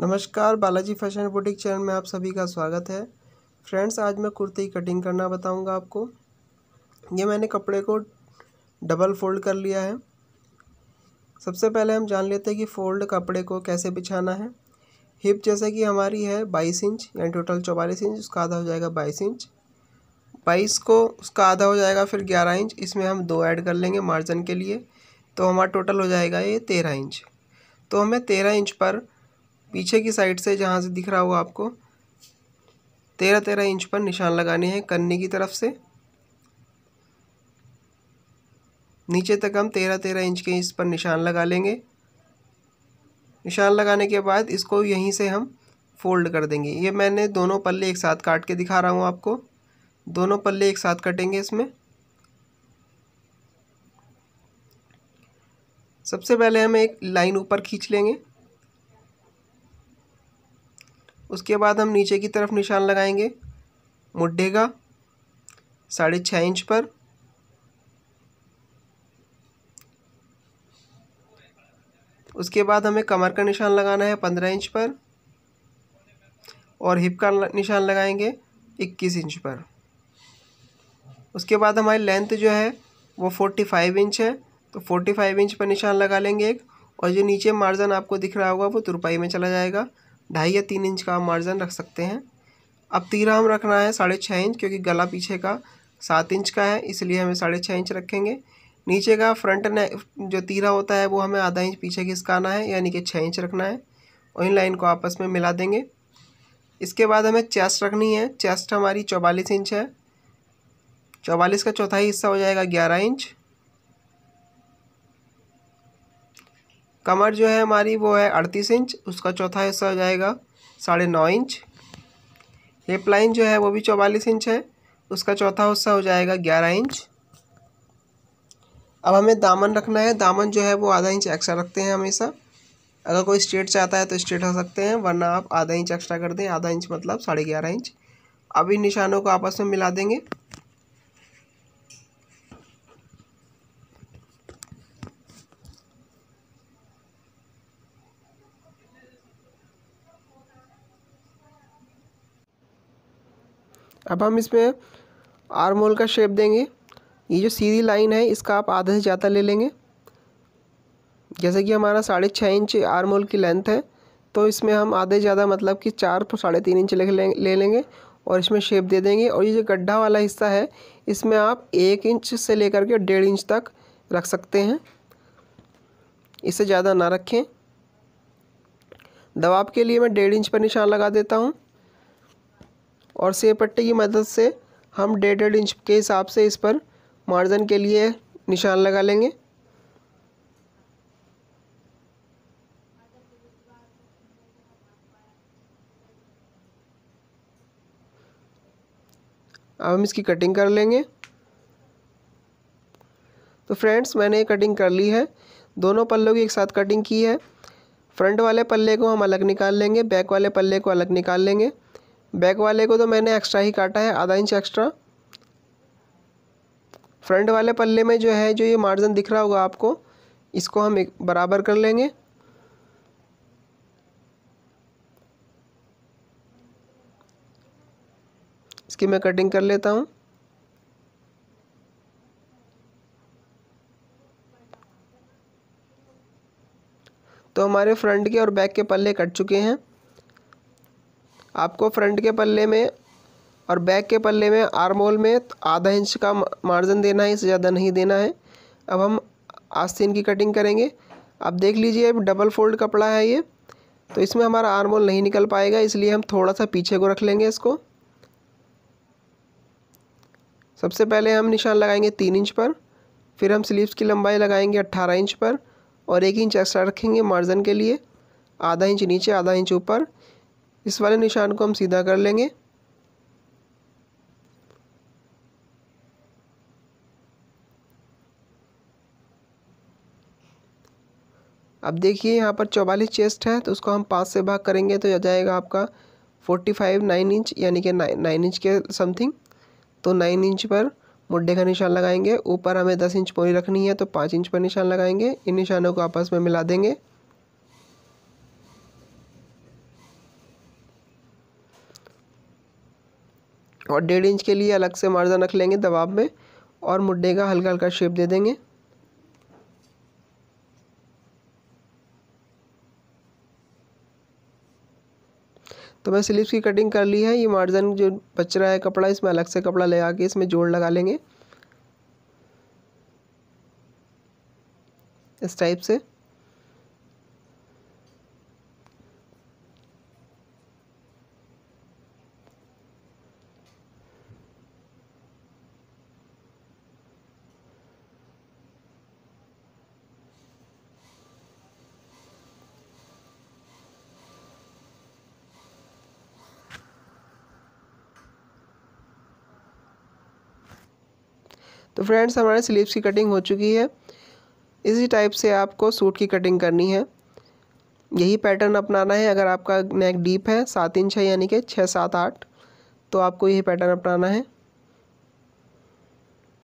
नमस्कार Balaji fashion boutique channel में आप सभी का स्वागत है फ्रेंड्स आज मैं कुर्ते की कटिंग करना बताऊंगा आपको ये मैंने कपड़े को डबल फोल्ड कर लिया है सबसे पहले हम जान लेते हैं कि फ़ोल्ड कपड़े को कैसे बिछाना है हिप जैसे कि हमारी है बाईस इंच यानी टोटल चौवालीस इंच उसका आधा हो जाएगा बाईस इंच बाईस को उसका आधा हो जाएगा फिर ग्यारह इंच इसमें हम दो ऐड कर लेंगे मार्जिन के लिए तो हमारा टोटल हो जाएगा ये तेरह इंच तो हमें तेरह इंच पर पीछे की साइड से जहाँ से दिख रहा होगा आपको तेरह तेरह इंच पर निशान लगाने हैं कन्नी की तरफ से नीचे तक हम तेरह तेरह इंच के इस पर निशान लगा लेंगे निशान लगाने के बाद इसको यहीं से हम फोल्ड कर देंगे ये मैंने दोनों पल्ले एक साथ काट के दिखा रहा हूँ आपको दोनों पल्ले एक साथ कटेंगे इसमें सबसे पहले हम एक लाइन ऊपर खींच लेंगे उसके बाद हम नीचे की तरफ निशान लगाएंगे मुड्ढे का साढ़े छः इंच पर उसके बाद हमें कमर का निशान लगाना है पंद्रह इंच पर और हिप का निशान लगाएंगे इक्कीस इंच पर उसके बाद हमारी लेंथ जो है वो फोर्टी फाइव इंच है तो फोर्टी फाइव इंच पर निशान लगा लेंगे एक और जो नीचे मार्जन आपको दिख रहा होगा वो तुरपाई में चला जाएगा ढाई या तीन इंच का आप मार्जिन रख सकते हैं अब तीरा हम रखना है साढ़े छः इंच क्योंकि गला पीछे का सात इंच का है इसलिए हमें साढ़े छः इंच रखेंगे नीचे का फ्रंट ने जो तीरा होता है वो हमें आधा इंच पीछे खिसकाना है यानी कि छः इंच रखना है और इन लाइन को आपस में मिला देंगे इसके बाद हमें चेस्ट रखनी है चेस्ट हमारी चौवालीस इंच है चौवालीस का चौथाई हिस्सा हो जाएगा ग्यारह इंच कमर जो है हमारी वो है अड़तीस इंच उसका चौथा हिस्सा हो जाएगा साढ़े नौ इंच हिप लाइन जो है वो भी चौवालीस इंच है उसका चौथा हिस्सा हो जाएगा ग्यारह इंच अब हमें दामन रखना है दामन जो है वो आधा इंच एक्स्ट्रा रखते हैं हमेशा अगर कोई स्ट्रेट चाहता है तो स्ट्रेट हो सकते हैं वरना आप आधा इंच एक्स्ट्रा कर दें आधा इंच मतलब साढ़े ग्यारह इंच अब इन निशानों को आपस में मिला देंगे अब हम इसमें आर्म होल का शेप देंगे ये जो सीधी लाइन है इसका आप आधे से ज़्यादा ले लेंगे जैसे कि हमारा साढ़े छः इंच आर्म होल की लेंथ है तो इसमें हम आधे ज़्यादा मतलब कि चार तो साढ़े तीन इंच ले लेंगे और इसमें शेप दे देंगे और ये जो गड्ढा वाला हिस्सा है इसमें आप एक इंच से लेकर के डेढ़ इंच तक रख सकते हैं इससे ज़्यादा ना रखें दबाव के लिए मैं डेढ़ इंच पर निशान लगा देता हूँ और सेब पट्टे की मदद से हम डेढ़ डेढ़ इंच के हिसाब से इस पर मार्जिन के लिए निशान लगा लेंगे अब हम इसकी कटिंग कर लेंगे तो फ्रेंड्स मैंने ये कटिंग कर ली है दोनों पल्लों की एक साथ कटिंग की है फ्रंट वाले पल्ले को हम अलग निकाल लेंगे बैक वाले पल्ले को अलग निकाल लेंगे बैक वाले को तो मैंने एक्स्ट्रा ही काटा है आधा इंच एक्स्ट्रा फ्रंट वाले पल्ले में जो है जो ये मार्जिन दिख रहा होगा आपको इसको हम एक बराबर कर लेंगे इसकी मैं कटिंग कर लेता हूँ तो हमारे फ्रंट के और बैक के पल्ले कट चुके हैं आपको फ्रंट के पल्ले में और बैक के पल्ले में आर्मोल में आधा इंच का मार्जिन देना है इससे ज़्यादा नहीं देना है अब हम आस्तीन की कटिंग करेंगे आप देख लीजिए डबल फोल्ड कपड़ा है ये तो इसमें हमारा आर्मोल नहीं निकल पाएगा इसलिए हम थोड़ा सा पीछे को रख लेंगे इसको सबसे पहले हम निशान लगाएंगे तीन इंच पर फिर हम स्लीव्स की लंबाई लगाएंगे अट्ठारह इंच पर और एक इंच एक्स्ट्रा रखेंगे मार्जिन के लिए आधा इंच नीचे आधा इंच ऊपर इस वाले निशान को हम सीधा कर लेंगे अब देखिए यहाँ पर चौवालीस चेस्ट है तो उसको हम पाँच से भाग करेंगे तो यह जाएगा आपका फोर्टी फाइव नाइन इंच यानी कि नाइन नाइन इंच के समथिंग तो नाइन इंच पर मुड्ढे का निशान लगाएंगे ऊपर हमें दस इंच पूरी रखनी है तो पाँच इंच पर निशान लगाएंगे इन निशानों को आपस में मिला देंगे और डेढ़ इंच के लिए अलग से मार्जन रख लेंगे दबाव में और मुड्ढे का हल्का हल्का शेप दे देंगे तो मैं स्लीव की कटिंग कर ली है ये मार्जन जो बच रहा है कपड़ा इसमें अलग से कपड़ा लगा के इसमें जोड़ लगा लेंगे इस टाइप से तो फ्रेंड्स हमारे स्लीव्स की कटिंग हो चुकी है इसी टाइप से आपको सूट की कटिंग करनी है यही पैटर्न अपनाना है अगर आपका नेक डीप है सात इंच है यानी कि छः सात आठ तो आपको यही पैटर्न अपनाना है